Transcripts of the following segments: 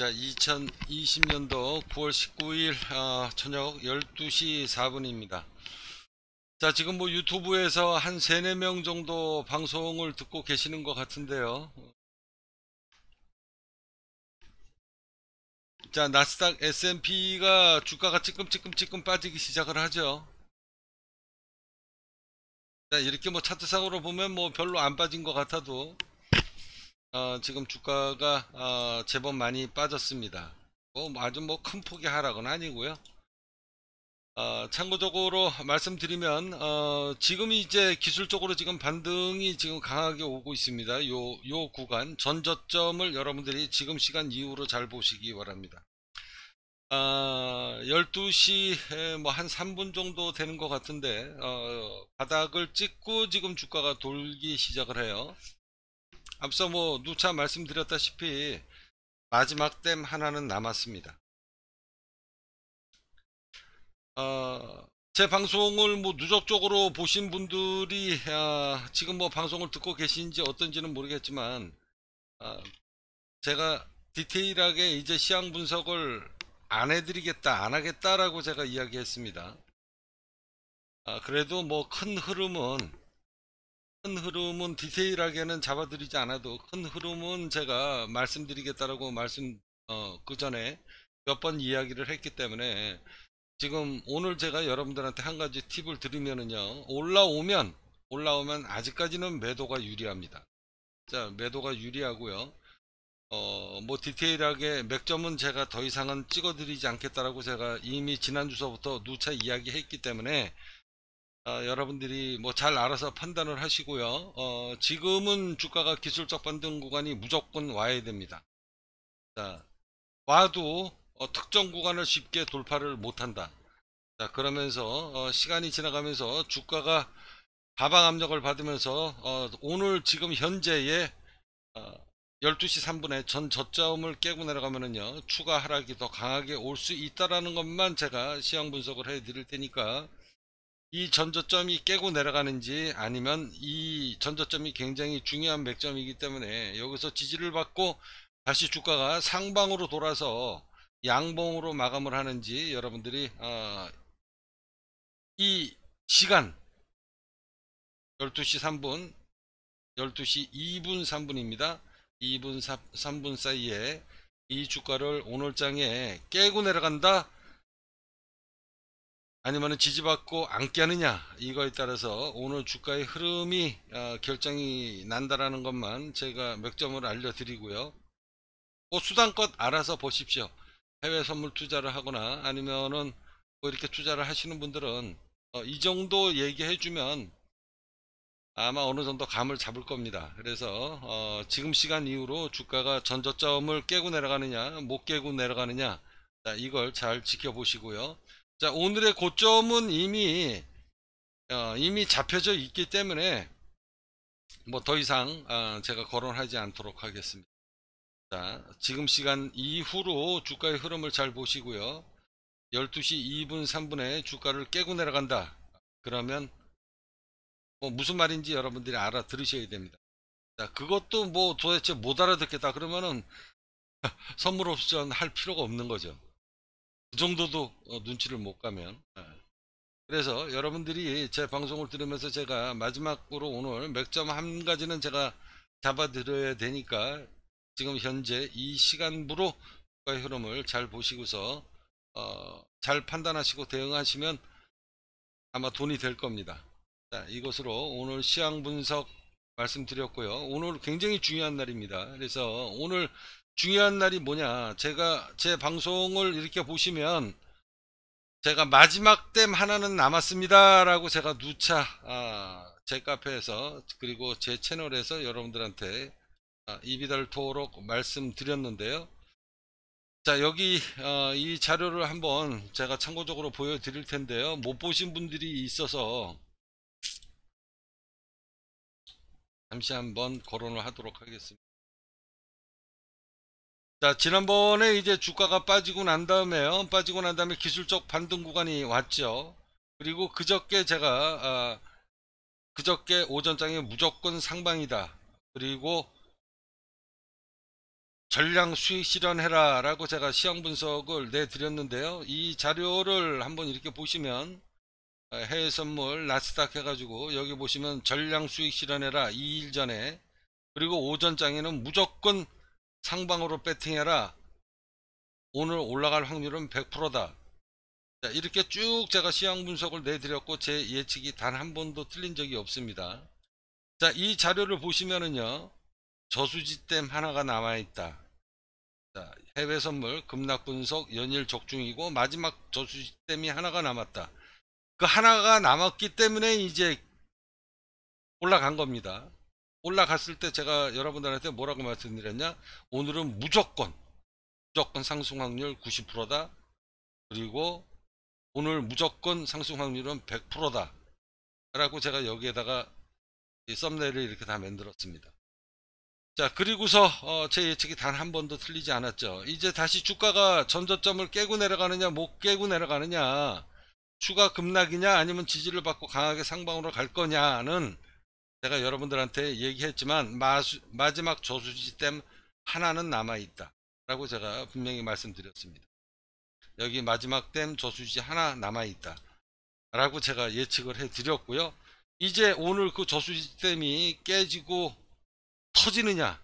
자 2020년도 9월 19일 어, 저녁 12시 4분입니다 자 지금 뭐 유튜브에서 한 3, 4명 정도 방송을 듣고 계시는 것 같은데요 자 나스닥 S&P가 주가가 찔끔찔끔찌끔 빠지기 시작을 하죠 자 이렇게 뭐 차트상으로 보면 뭐 별로 안 빠진 것 같아도 어, 지금 주가가 어, 제법 많이 빠졌습니다. 뭐 아주 뭐 큰 폭의 하락은 아니고요. 어, 참고적으로 말씀드리면 어, 지금 이제 기술적으로 지금 반등이 지금 강하게 오고 있습니다. 요 요 구간 전저점을 여러분들이 지금 시간 이후로 잘 보시기 바랍니다. 어, 12시 뭐한 3분 정도 되는 것 같은데 어, 바닥을 찍고 지금 주가가 돌기 시작을 해요. 앞서 뭐 누차 말씀드렸다시피 마지막 댐 하나는 남았습니다. 어, 제 방송을 뭐 누적적으로 보신 분들이 아, 지금 뭐 방송을 듣고 계신지 어떤지는 모르겠지만 아, 제가 디테일하게 이제 시향 분석을 안 해드리겠다 안 하겠다라고 제가 이야기했습니다. 아, 그래도 뭐 큰 흐름은 큰 흐름은 디테일하게는 잡아드리지 않아도 큰 흐름은 제가 말씀드리겠다라고 말씀 어, 그 전에 몇 번 이야기를 했기 때문에 지금 오늘 제가 여러분들한테 한 가지 팁을 드리면은요 올라오면 올라오면 아직까지는 매도가 유리합니다 자 매도가 유리하고요 어 뭐 디테일하게 맥점은 제가 더 이상은 찍어드리지 않겠다라고 제가 이미 지난 주서부터 누차 이야기했기 때문에 어, 여러분들이 뭐 잘 알아서 판단을 하시고요. 어, 지금은 주가가 기술적 반등 구간이 무조건 와야 됩니다. 자, 와도 어, 특정 구간을 쉽게 돌파를 못한다. 자, 그러면서 어, 시간이 지나가면서 주가가 가방 압력을 받으면서 어, 오늘 지금 현재의 어, 12시 3분에 전 저점을 깨고 내려가면요 추가 하락이 더 강하게 올 수 있다라는 것만 제가 시황 분석을 해 드릴 테니까 이 전저점이 깨고 내려가는지 아니면 이 전저점이 굉장히 중요한 맥점이기 때문에 여기서 지지를 받고 다시 주가가 상방으로 돌아서 양봉으로 마감을 하는지 여러분들이 어, 이 시간 12시 3분 12시 2분 3분입니다 2분 3, 분 사이에 이 주가를 오늘장에 깨고 내려간다 아니면 지지받고 안 깨느냐 이거에 따라서 오늘 주가의 흐름이 어, 결정이 난다라는 것만 제가 몇 점을 알려드리고요 뭐 수단껏 알아서 보십시오 해외 선물 투자를 하거나 아니면은 뭐 이렇게 투자를 하시는 분들은 어, 이 정도 얘기해 주면 아마 어느 정도 감을 잡을 겁니다 그래서 어, 지금 시간 이후로 주가가 전저점을 깨고 내려가느냐 못 깨고 내려가느냐 자, 이걸 잘 지켜보시고요 자 오늘의 고점은 이미 어, 이미 잡혀져 있기 때문에 뭐 더 이상 어, 제가 거론하지 않도록 하겠습니다. 자 지금 시간 이후로 주가의 흐름을 잘 보시고요. 12시 2분 3분에 주가를 깨고 내려간다. 그러면 뭐 무슨 말인지 여러분들이 알아들으셔야 됩니다. 자, 그것도 뭐 도대체 못 알아듣겠다 그러면은 선물 옵션 할 필요가 없는 거죠. 그 정도도 어, 눈치를 못 가면 예. 그래서 여러분들이 제 방송을 들으면서 제가 마지막으로 오늘 맥점 한 가지는 제가 잡아드려야 되니까 지금 현재 이 시간부로 주가 흐름을 잘 보시고서 어, 잘 판단하시고 대응하시면 아마 돈이 될 겁니다. 자, 이것으로 오늘 시황 분석 말씀드렸고요. 오늘 굉장히 중요한 날입니다. 그래서 오늘 중요한 날이 뭐냐 제가 제 방송을 이렇게 보시면 제가 마지막 댐 하나는 남았습니다 라고 제가 누차 아, 제 카페에서 그리고 제 채널에서 여러분들한테 아, 이비달토록 말씀드렸는데요 자 여기 어, 이 자료를 한번 제가 참고적으로 보여드릴 텐데요 못 보신 분들이 있어서 잠시 한번 거론을 하도록 하겠습니다 자 지난번에 이제 주가가 빠지고 난 다음에요 어, 빠지고 난 다음에 기술적 반등 구간이 왔죠 그리고 그저께 제가 아, 그저께 오전장에 무조건 상방이다 그리고 전량 수익 실현해라 라고 제가 시황 분석을 내드렸는데요 이 자료를 한번 이렇게 보시면 아, 해외 선물 나스닥 해가지고 여기 보시면 전량 수익 실현해라 2일 전에 그리고 오전장에는 무조건 상방으로 배팅해라. 오늘 올라갈 확률은 100%다. 자, 이렇게 쭉 제가 시황 분석을 내드렸고 제 예측이 단 한 번도 틀린 적이 없습니다. 자, 이 자료를 보시면은요. 저수지댐 하나가 남아 있다. 자, 해외 선물 급락 분석 연일 적중이고 마지막 저수지댐이 하나가 남았다. 그 하나가 남았기 때문에 이제 올라간 겁니다. 올라갔을 때 제가 여러분들한테 뭐라고 말씀드렸냐 오늘은 무조건 무조건 상승 확률 90%다 그리고 오늘 무조건 상승 확률은 100%다 라고 제가 여기에다가 썸네일을 이렇게 다 만들었습니다 자 그리고서 어, 제 예측이 단 한 번도 틀리지 않았죠 이제 다시 주가가 전저점을 깨고 내려가느냐 못 깨고 내려가느냐 추가 급락이냐 아니면 지지를 받고 강하게 상방으로 갈 거냐는 제가 여러분들한테 얘기했지만 마수, 마지막 저수지댐 하나는 남아있다 라고 제가 분명히 말씀드렸습니다 여기 마지막 댐 저수지 하나 남아있다 라고 제가 예측을 해 드렸고요 이제 오늘 그 저수지 댐이 깨지고 터지느냐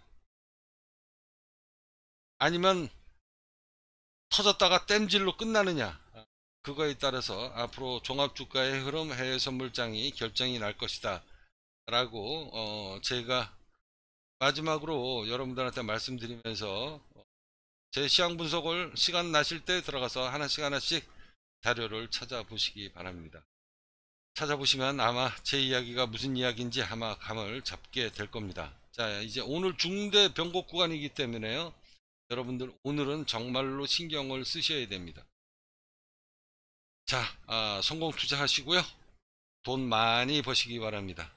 아니면 터졌다가 댐질로 끝나느냐 그거에 따라서 앞으로 종합주가의 흐름 해외 선물장이 결정이 날 것이다 라고 어 제가 마지막으로 여러분들한테 말씀드리면서 어, 제 시향 분석을 시간 나실 때 들어가서 하나씩 하나씩 자료를 찾아보시기 바랍니다. 찾아보시면 아마 제 이야기가 무슨 이야기인지 아마 감을 잡게 될 겁니다. 자 이제 오늘 중대 변곡 구간이기 때문에요. 여러분들 오늘은 정말로 신경을 쓰셔야 됩니다. 자 아, 성공 투자하시고요. 돈 많이 버시기 바랍니다.